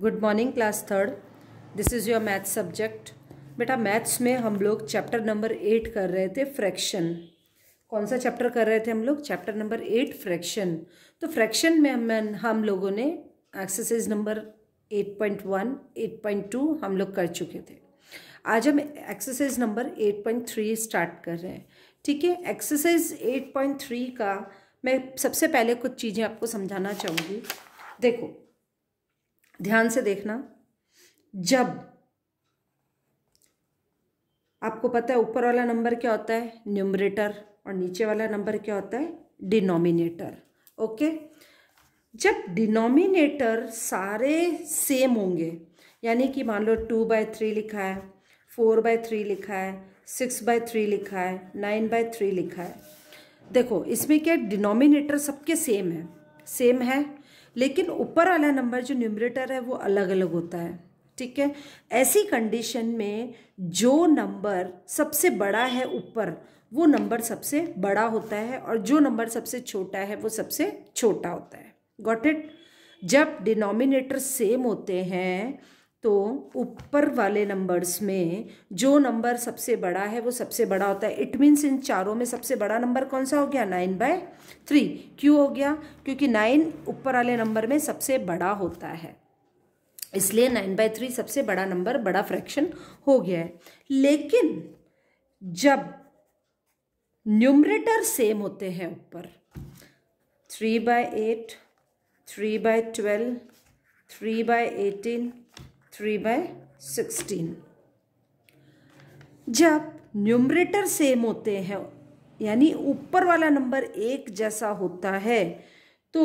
good morning class third this is your maths subject बेटा maths में हम लोग चैप्टर नंबर एट कर रहे थे फ्रैक्शन कौन सा चैप्टर कर रहे थे हम लोग चैप्टर नंबर एट फ्रैक्शन तो फ्रैक्शन में हम हम लोगों ने exercise number eight point one eight point two हम लोग कर चुके थे आज हम exercise number eight point three start कर रहे हैं ठीक है एक्सरसाइज एट पॉइंट थ्री का मैं सबसे पहले कुछ चीज़ें आपको समझाना चाहूँगी देखो ध्यान से देखना जब आपको पता है ऊपर वाला नंबर क्या होता है न्यूमरेटर और नीचे वाला नंबर क्या होता है डिनोमिनेटर ओके जब डिनोमिनेटर सारे सेम होंगे यानी कि मान लो टू बाय थ्री लिखा है फोर बाय थ्री लिखा है सिक्स बाय थ्री लिखा है नाइन बाय थ्री लिखा है देखो इसमें क्या डिनोमिनेटर सबके सेम है सेम है लेकिन ऊपर वाला नंबर जो न्यूमरेटर है वो अलग अलग होता है ठीक है ऐसी कंडीशन में जो नंबर सबसे बड़ा है ऊपर वो नंबर सबसे बड़ा होता है और जो नंबर सबसे छोटा है वो सबसे छोटा होता है गॉट इट जब डिनोमिनेटर सेम होते हैं तो ऊपर वाले नंबर्स में जो नंबर सबसे बड़ा है वो सबसे बड़ा होता है इट मीन्स इन चारों में सबसे बड़ा नंबर कौन सा हो गया नाइन बाय थ्री क्यों हो गया क्योंकि नाइन ऊपर वाले नंबर में सबसे बड़ा होता है इसलिए नाइन बाय थ्री सबसे बड़ा नंबर बड़ा फ्रैक्शन हो गया है लेकिन जब न्यूमरेटर सेम होते हैं ऊपर three by eight three by twelve three by eighteen three by sixteen जब न्यूमरेटर सेम होते हैं यानी ऊपर वाला नंबर एक जैसा होता है तो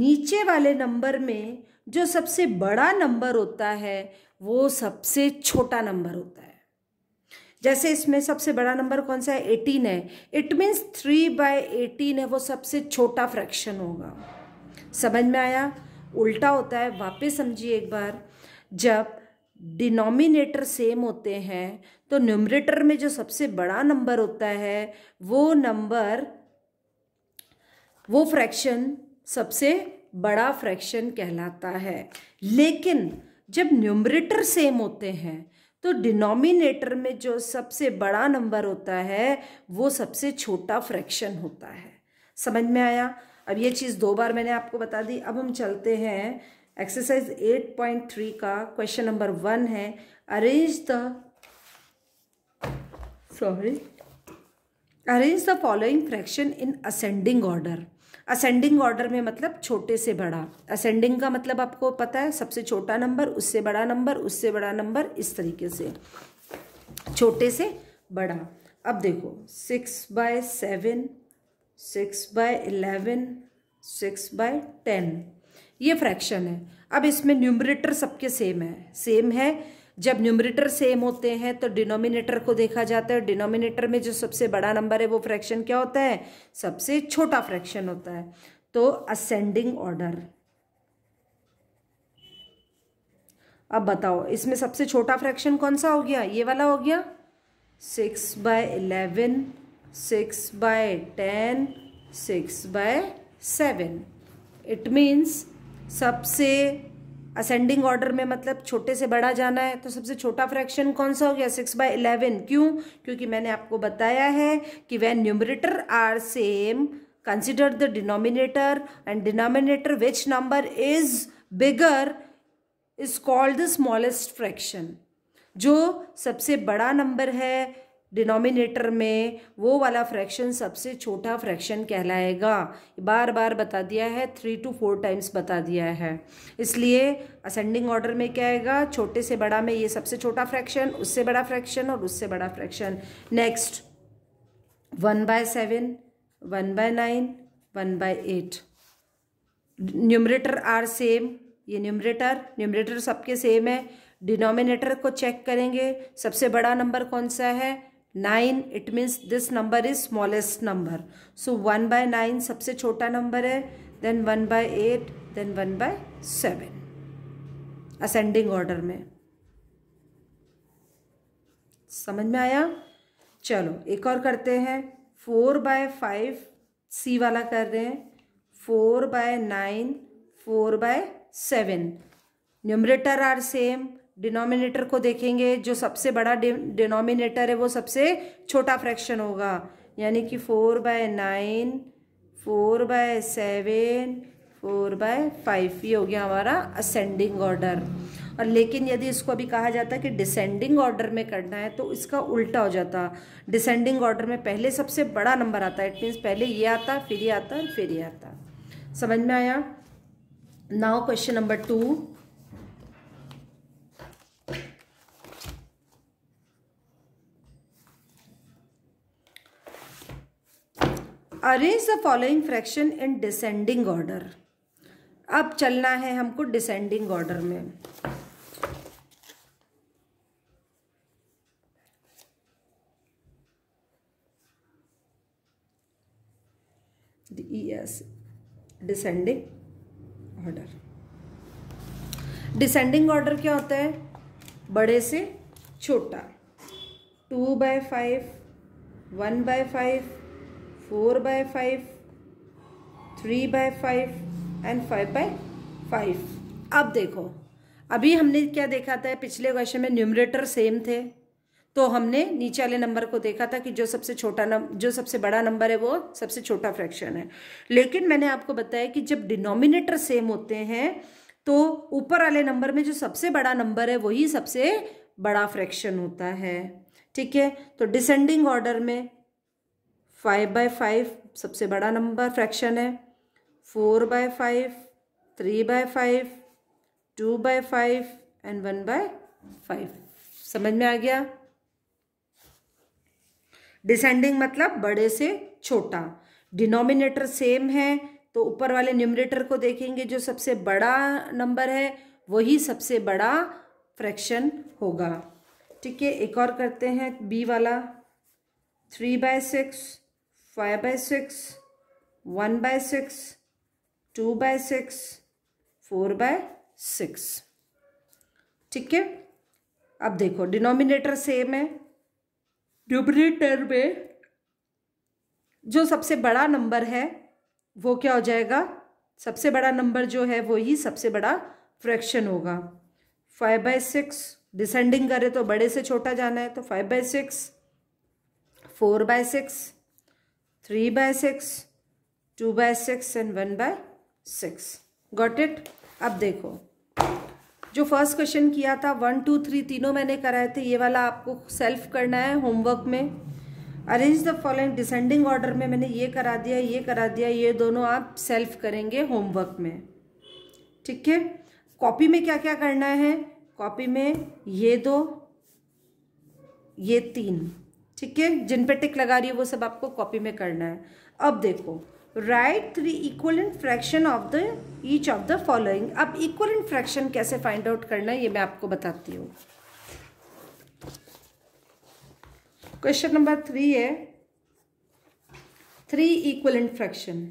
नीचे वाले नंबर में जो सबसे बड़ा नंबर होता है वो सबसे छोटा नंबर होता है जैसे इसमें सबसे बड़ा नंबर कौन सा है एटीन है it means three by eighteen है वो सबसे छोटा फ्रैक्शन होगा समझ में आया उल्टा होता है वापस समझिए एक बार जब डिनोमिनेटर सेम होते हैं तो न्यूमरेटर में जो सबसे बड़ा नंबर होता है वो नंबर वो फ्रैक्शन सबसे बड़ा फ्रैक्शन कहलाता है लेकिन जब न्यूमरेटर सेम होते हैं तो डिनोमिनेटर में जो सबसे बड़ा नंबर होता है वो सबसे छोटा फ्रैक्शन होता है समझ में आया अब ये चीज़ दो बार मैंने आपको बता दी अब हम चलते हैं एक्सरसाइज 8.3 का क्वेश्चन नंबर वन है arrange the sorry arrange the following fraction in ascending order ascending order में मतलब छोटे से बड़ा असेंडिंग का मतलब आपको पता है सबसे छोटा नंबर उससे बड़ा नंबर उससे बड़ा नंबर इस तरीके से छोटे से बड़ा अब देखो six by seven six by eleven six by ten ये फ्रैक्शन है अब इसमें न्यूमरेटर सबके सेम है सेम है जब न्यूमरेटर सेम होते हैं तो डिनोमिनेटर को देखा जाता है डिनोमिनेटर में जो सबसे बड़ा नंबर है वो फ्रैक्शन क्या होता है सबसे छोटा फ्रैक्शन होता है तो असेंडिंग ऑर्डर अब बताओ इसमें सबसे छोटा फ्रैक्शन कौन सा हो गया ये वाला हो गया six by eleven six by ten six by seven it means सबसे असेंडिंग ऑर्डर में मतलब छोटे से बड़ा जाना है तो सबसे छोटा फ्रैक्शन कौन सा हो गया सिक्स बाय इलेवन क्यों क्योंकि मैंने आपको बताया है कि when numerator are same consider the denominator and denominator which number is bigger is called the smallest fraction जो सबसे बड़ा नंबर है डिनोमिनेटर में वो वाला फ्रैक्शन सबसे छोटा फ्रैक्शन कहलाएगा बार बार बता दिया है थ्री टू फोर टाइम्स बता दिया है इसलिए असेंडिंग ऑर्डर में क्या आएगा छोटे से बड़ा में ये सबसे छोटा फ्रैक्शन उससे बड़ा फ्रैक्शन और उससे बड़ा fraction next one by seven one by nine one by eight numerator are same ये न्यूमरेटर न्यूमरेटर सबके सेम है डिनोमिनेटर को चेक करेंगे सबसे बड़ा नंबर कौन सा है nine it means this number is smallest number so one by nine सबसे छोटा नंबर है then one by eight then one by seven ascending order में समझ में आया चलो एक और करते हैं फोर बाय फाइव सी वाला कर रहे हैं four by nine four by seven numerator are same denominator को देखेंगे जो सबसे बड़ा डिनोमिनेटर है वो सबसे छोटा फ्रैक्शन होगा यानी कि four by nine four by seven four by five ये हो गया हमारा असेंडिंग ऑर्डर और लेकिन यदि इसको अभी कहा जाता है कि डिसेंडिंग ऑर्डर में करना है तो इसका उल्टा हो जाता डिसेंडिंग ऑर्डर में पहले सबसे बड़ा नंबर आता है इट मीन्स पहले ये आता फिर ये आता फिर ये आता समझ में आया now question number two arrange the following fraction in descending order अब चलना है हमको डिसेंडिंग ऑर्डर में yes descending order descending order क्या होता है बड़े से छोटा two by five one by five four by five three by five and five by five अब देखो अभी हमने क्या देखा था पिछले क्वेश्चन में न्यूमरेटर सेम थे तो हमने नीचे वाले नंबर को देखा था कि जो सबसे छोटा नंबर जो सबसे बड़ा नंबर है वो सबसे छोटा फ्रैक्शन है लेकिन मैंने आपको बताया कि जब डिनोमिनेटर सेम होते हैं तो ऊपर वाले नंबर में जो सबसे बड़ा नंबर है वही सबसे बड़ा फ्रैक्शन होता है ठीक है तो डिसेंडिंग ऑर्डर में फाइव बाय फाइव सबसे बड़ा नंबर फ्रैक्शन है four by five three by five two by five and one by five समझ में आ गया डिसेंडिंग मतलब बड़े से छोटा डिनोमिनेटर सेम है तो ऊपर वाले न्यूमरेटर को देखेंगे जो सबसे बड़ा नंबर है वही सबसे बड़ा फ्रैक्शन होगा ठीक है एक और करते हैं बी वाला three by six five by six one by six two by six four by six ठीक है अब देखो डिनोमिनेटर सेम है न्यूमरेटर में जो सबसे बड़ा नंबर है वो क्या हो जाएगा सबसे बड़ा नंबर जो है वो ही सबसे बड़ा फ्रैक्शन होगा फाइव बाय सिक्स डिसेंडिंग करें तो बड़े से छोटा जाना है तो five by six four by six three by six two by six and one by six got it अब देखो जो फर्स्ट क्वेश्चन किया था वन टू थ्री तीनों मैंने कराए थे ये वाला आपको सेल्फ करना है होमवर्क में arrange the following descending order में मैंने ये करा दिया ये करा दिया ये दोनों आप सेल्फ करेंगे होमवर्क में ठीक है कॉपी में क्या क्या करना है कॉपी में ये दो ये तीन ठीक है जिन पे टिक लगा रही है वो सब आपको कॉपी में करना है अब देखो write three equal in fraction of the each of the following अब इक्वल इन फ्रैक्शन कैसे फाइंड आउट करना है ये मैं आपको बताती हूँ क्वेश्चन नंबर थ्री है three equal in fraction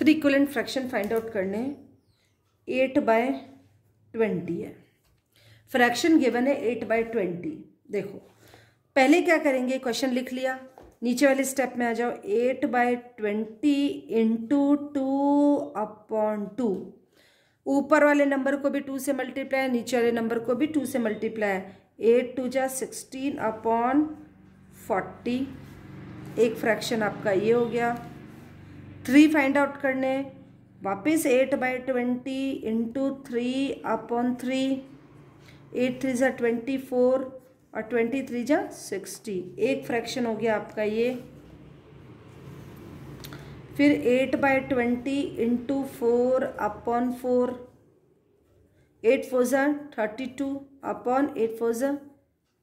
three equivalent fraction find out करने एट बाय ट्वेंटी है फ्रैक्शन गिवन है एट बाय ट्वेंटी देखो पहले क्या करेंगे क्वेश्चन लिख लिया नीचे वाले स्टेप में आ जाओ eight by twenty into two upon two ऊपर वाले नंबर को भी टू से मल्टीप्लाई है नीचे वाले नंबर को भी टू से मल्टीप्लाई एट टू जा सिक्सटीन अपॉन फोर्टी एक फ्रैक्शन आपका ये हो गया थ्री फाइंड आउट करने वापस eight by twenty into three upon three eight three ज़ा ट्वेंटी फोर और ट्वेंटी थ्री ज़ा सिक्सटी एक फ्रैक्शन हो गया आपका ये फिर eight by twenty into four upon four eight four ज़ा thirty two upon eight four ज़ा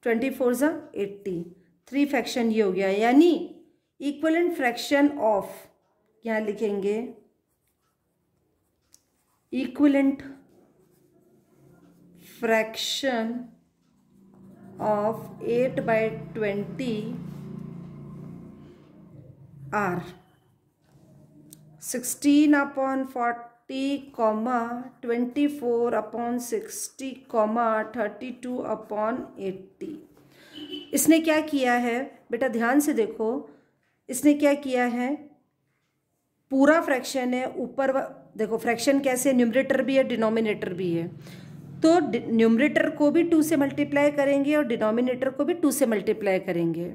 ट्वेंटी फोर ज़ा एट्टी थ्री फ्रैक्शन ये हो गया यानी इक्वलेंट फ्रैक्शन ऑफ क्या लिखेंगे equivalent fraction of eight by twenty are sixteen upon forty comma twenty four upon sixty comma thirty two upon eighty इसने क्या किया है बेटा ध्यान से देखो इसने क्या किया है पूरा फ्रैक्शन है ऊपर देखो फ्रैक्शन कैसे न्यूमरेटर भी है डिनोमिनेटर भी है तो न्यूमरेटर को भी टू से मल्टीप्लाई करेंगे और डिनोमिनेटर को भी टू से मल्टीप्लाई करेंगे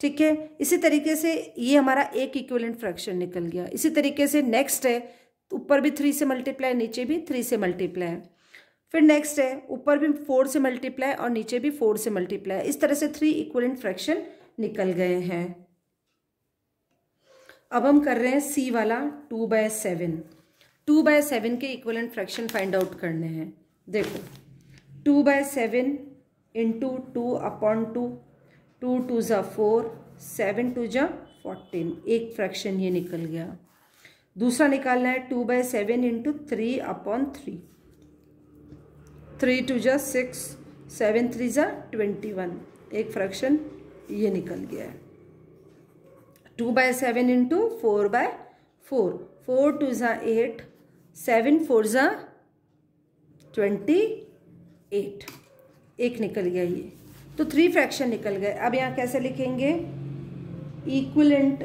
ठीक है इसी तरीके से ये हमारा एक इक्वलेंट फ्रैक्शन निकल गया इसी तरीके से नेक्स्ट है ऊपर भी थ्री से मल्टीप्लाई नीचे भी थ्री से मल्टीप्लाई फिर नेक्स्ट है ऊपर भी फोर से मल्टीप्लाई और नीचे भी फोर से मल्टीप्लाई इस तरह से थ्री इक्वलेंट फ्रैक्शन निकल गए हैं अब हम कर रहे हैं सी वाला two by seven two by seven के इक्वलेंट फ्रैक्शन फाइंड आउट करने हैं देखो two by seven into two upon two two two ज़ा फोर सेवन टू ज़ा फोर्टीन एक फ्रैक्शन ये निकल गया दूसरा निकालना है two by seven into three upon three three two ज़ा सिक्स सेवन थ्री ज़ा ट्वेंटी वन एक फ्रैक्शन ये निकल गया है two by seven into four by four four two ज़ा एट सेवन फोर ज़ा ट्वेंटी एट एक निकल गया ये तो थ्री फ्रैक्शन निकल गए अब यहाँ कैसे लिखेंगे equivalent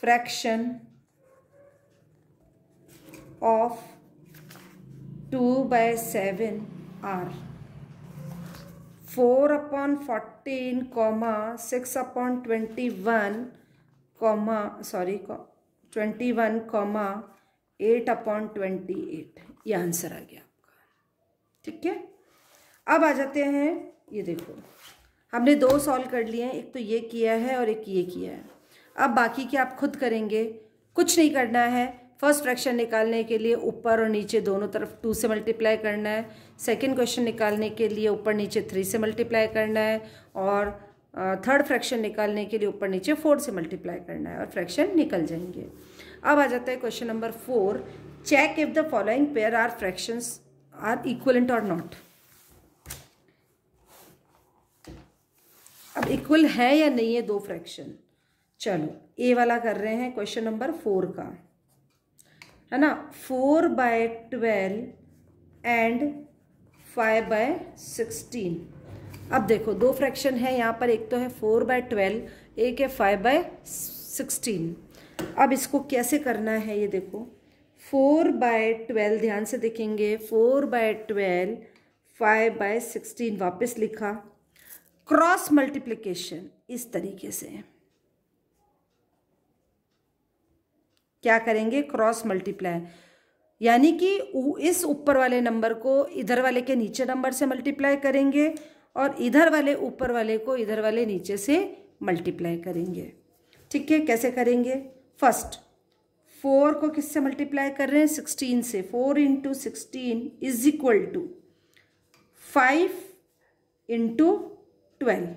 fraction of two by seven are four upon fourteen comma six upon twenty one comma sorry twenty one comma eight upon twenty eight ये आंसर आ गया आपका ठीक है अब आ जाते हैं ये देखो हमने दो सॉल्व कर लिए हैं एक तो ये किया है और एक ये किया है अब बाकी क्या आप खुद करेंगे कुछ नहीं करना है फर्स्ट फ्रैक्शन निकालने के लिए ऊपर और नीचे दोनों तरफ टू से मल्टीप्लाई करना है सेकेंड क्वेश्चन निकालने के लिए ऊपर नीचे थ्री से मल्टीप्लाई करना है और थर्ड फ्रैक्शन निकालने के लिए ऊपर नीचे फोर से मल्टीप्लाई करना है और फ्रैक्शन निकल जाएंगे अब आ जाता है question number four check if the following pair are fractions are equivalent और नॉट अब इक्वल है या नहीं है दो फ्रैक्शन चलो ए वाला कर रहे हैं क्वेश्चन नंबर फोर का है ना four by twelve and five by sixteen अब देखो दो फ्रैक्शन है यहाँ पर एक तो है फोर बाय ट्वेल्व एक है फाइव बाय सिक्सटीन अब इसको कैसे करना है ये देखो फोर बाय ट्वेल्व ध्यान से देखेंगे four by twelve five by sixteen वापस लिखा क्रॉस मल्टीप्लिकेशन इस तरीके से क्या करेंगे क्रॉस मल्टीप्लाई यानी कि इस ऊपर वाले नंबर को इधर वाले के नीचे नंबर से मल्टीप्लाई करेंगे और इधर वाले ऊपर वाले को इधर वाले नीचे से मल्टीप्लाई करेंगे ठीक है कैसे करेंगे फर्स्ट फोर को किससे मल्टीप्लाई कर रहे हैं सिक्सटीन से four into sixteen is equal to five into twelve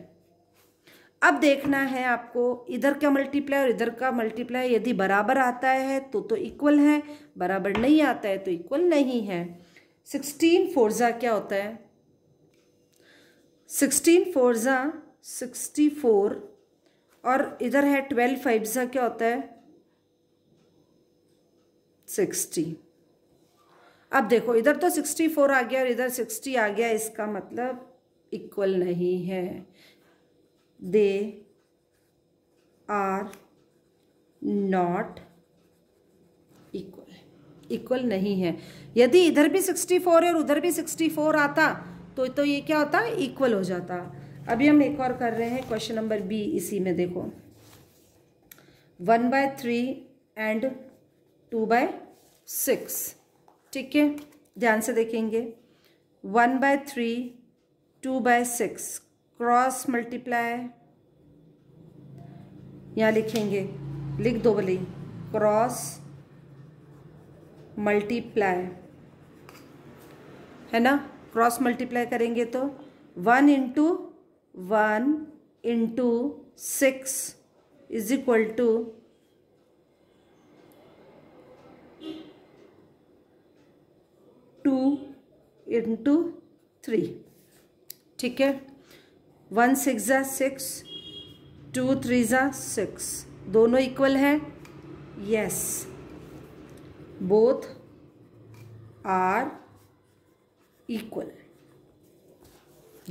अब देखना है आपको इधर का मल्टीप्लाई और इधर का मल्टीप्लाई यदि बराबर आता है तो तो इक्वल है बराबर नहीं आता है तो इक्वल नहीं है सिक्सटीन फोरजा क्या होता है सिक्सटीन फोरजा सिक्सटी फोर और इधर है ट्वेल्व फाइवज़ा क्या होता है सिक्सटी अब देखो इधर तो सिक्सटी फोर आ गया और इधर सिक्सटी आ गया इसका मतलब इक्वल नहीं है they are not equal equal नहीं है यदि इधर भी सिक्सटी फोर है और उधर भी सिक्सटी फोर आता तो तो ये क्या होता इक्वल हो जाता अभी हम एक और कर रहे हैं क्वेश्चन नंबर बी इसी में देखो one by three and two by six ठीक है ध्यान से देखेंगे one by three two by six cross multiply यहाँ लिखेंगे लिख दो भले क्रॉस मल्टीप्लाई है ना क्रॉस मल्टीप्लाई करेंगे तो one into one into six is equal to two into three ठीक है वन सिक्स ज़ा सिक्स टू थ्री ज़ा सिक्स दोनों इक्वल है यस बोथ आर इक्वल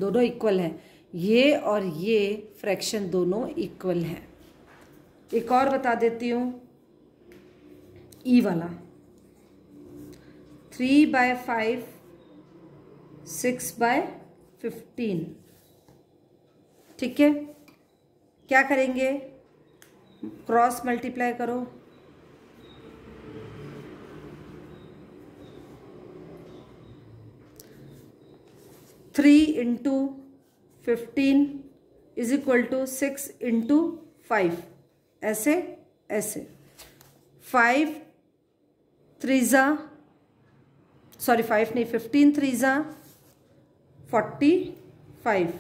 दोनों इक्वल हैं ये और ये फ्रैक्शन दोनों इक्वल हैं एक और बता देती हूँ ई e वाला three by five six by fifteen ठीक है क्या करेंगे क्रॉस मल्टीप्लाई करो three into fifteen is equal to six into five ऐसे ऐसे फाइव थ्रीज़ा सॉरी फाइव नहीं फिफ्टीन थ्रीज़ा फोर्टी फाइव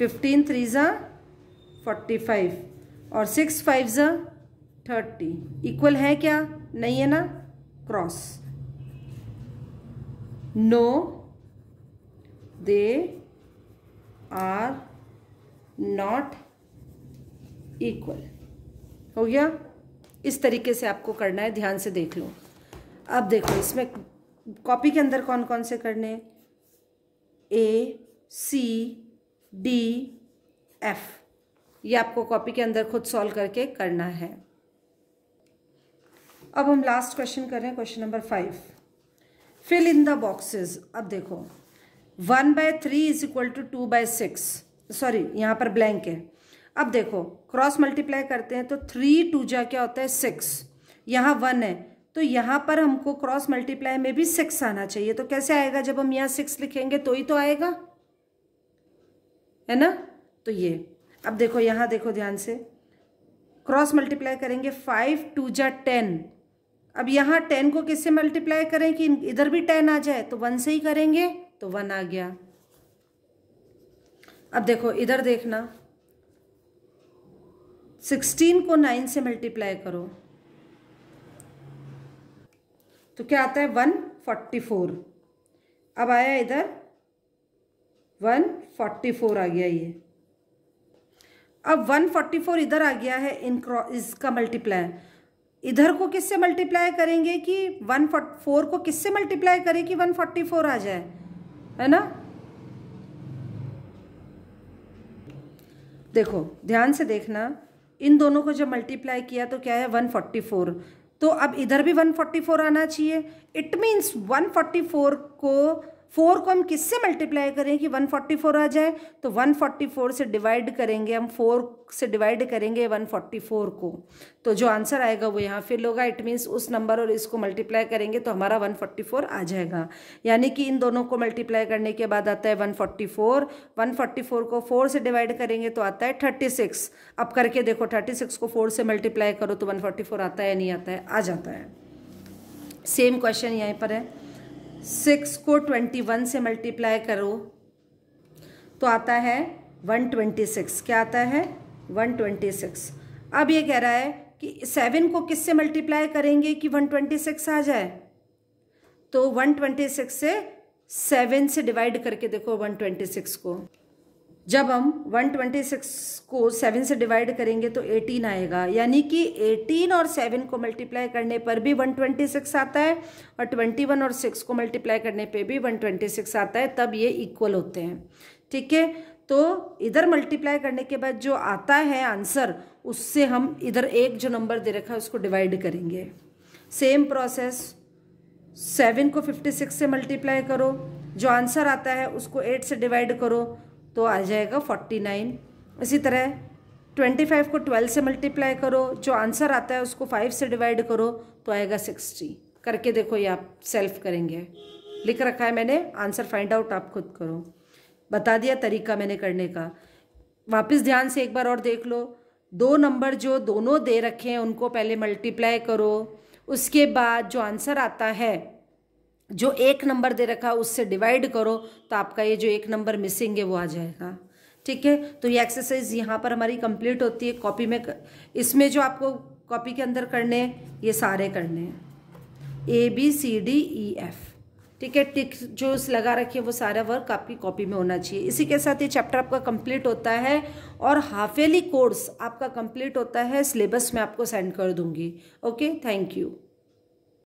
फिफ्टीन थ्री ज़ा फोर्टी फाइव और सिक्स फाइव ज़ा थर्टी इक्वल है क्या नहीं है ना cross no they are not equal हो गया इस तरीके से आपको करना है ध्यान से देख लो अब देखो इसमें कॉपी के अंदर कौन कौन से करने ए सी डी एफ ये आपको कॉपी के अंदर खुद सॉल्व करके करना है अब हम लास्ट क्वेश्चन कर रहे हैं question number five fill in the boxes अब देखो one by three is equal to two by six sorry यहाँ पर ब्लैंक है अब देखो क्रॉस मल्टीप्लाई करते हैं तो थ्री टू जा क्या होता है सिक्स यहाँ वन है तो यहाँ पर हमको क्रॉस मल्टीप्लाई में भी सिक्स आना चाहिए तो कैसे आएगा जब हम यहाँ सिक्स लिखेंगे तो ही तो आएगा है ना तो ये अब देखो यहाँ देखो ध्यान से क्रॉस मल्टीप्लाई करेंगे फाइव टू जा टेन अब यहाँ टेन को किससे मल्टीप्लाई करें कि इधर भी टेन आ जाए तो वन से ही करेंगे तो वन आ गया अब देखो इधर देखना सिक्सटीन को नाइन से मल्टीप्लाई करो तो क्या आता है वन फोर्टी फोर अब आया इधर वन फोर्टी फोर आ गया ये अब वन फोर्टी फोर इधर आ गया है इन इसका मल्टीप्लाई इधर को किससे मल्टीप्लाई करेंगे कि वन फोर को किससे मल्टीप्लाई करें कि वन फोर्टी फोर आ जाए है ना देखो ध्यान से देखना इन दोनों को जब मल्टीप्लाई किया तो क्या है वन फोर्टी फोर तो अब इधर भी वन फोर्टी फोर आना चाहिए it means one forty four को फोर को हम किससे मल्टीप्लाई करें कि 144 आ जाए तो 144 से डिवाइड करेंगे हम फोर से डिवाइड करेंगे 144 को तो जो आंसर आएगा वो यहाँ फिल होगा इट मीन्स उस नंबर और इसको मल्टीप्लाई करेंगे तो हमारा 144 आ जाएगा यानी कि इन दोनों को मल्टीप्लाई करने के बाद आता है 144 144 को फोर से डिवाइड करेंगे तो आता है सिक्स अब करके देखो सिक्स को फोर से मल्टीप्लाई करो तो वन आता है नहीं आता है आ जाता है सेम क्वेश्चन यहीं पर है सिक्स को ट्वेंटी वन से मल्टीप्लाई करो तो आता है वन ट्वेंटी सिक्स क्या आता है वन ट्वेंटी सिक्स अब ये कह रहा है कि सेवन को किससे मल्टीप्लाई करेंगे कि वन ट्वेंटी सिक्स आ जाए तो वन ट्वेंटी सिक्स से सेवन से डिवाइड करके देखो वन ट्वेंटी सिक्स को जब हम 126 को 7 से डिवाइड करेंगे तो 18 आएगा यानी कि 18 और 7 को मल्टीप्लाई करने पर भी 126 आता है और 21 और 6 को मल्टीप्लाई करने पे भी 126 आता है तब ये इक्वल होते हैं ठीक है तो इधर मल्टीप्लाई करने के बाद जो आता है आंसर उससे हम इधर एक जो नंबर दे रखा है उसको डिवाइड करेंगे सेम प्रोसेस सेवन को फिफ्टी सिक्स से मल्टीप्लाई करो जो आंसर आता है उसको एट से डिवाइड करो तो आ जाएगा फोर्टी नाइन इसी तरह ट्वेंटी फाइव को ट्वेल्व से मल्टीप्लाई करो जो आंसर आता है उसको फाइव से डिवाइड करो तो आएगा सिक्सटी करके देखो ये आप सेल्फ करेंगे लिख रखा है मैंने आंसर फाइंड आउट आप खुद करो बता दिया तरीका मैंने करने का वापस ध्यान से एक बार और देख लो दो नंबर जो दोनों दे रखे हैं उनको पहले मल्टीप्लाई करो उसके बाद जो आंसर आता है जो एक नंबर दे रखा उससे डिवाइड करो तो आपका ये जो एक नंबर मिसिंग है वो आ जाएगा ठीक है तो ये एक्सरसाइज यहाँ पर हमारी कंप्लीट होती है कॉपी में इसमें जो आपको कॉपी के अंदर करने हैं ये सारे करने हैं A B C D E F ठीक है टिक जो उस लगा है वो सारा वर्क आपकी कॉपी में होना चाहिए इसी के साथ ये चैप्टर आपका कंप्लीट होता है और हाफ एली कोर्स आपका कंप्लीट होता है सिलेबस में आपको सेंड कर दूंगी ओके थैंक यू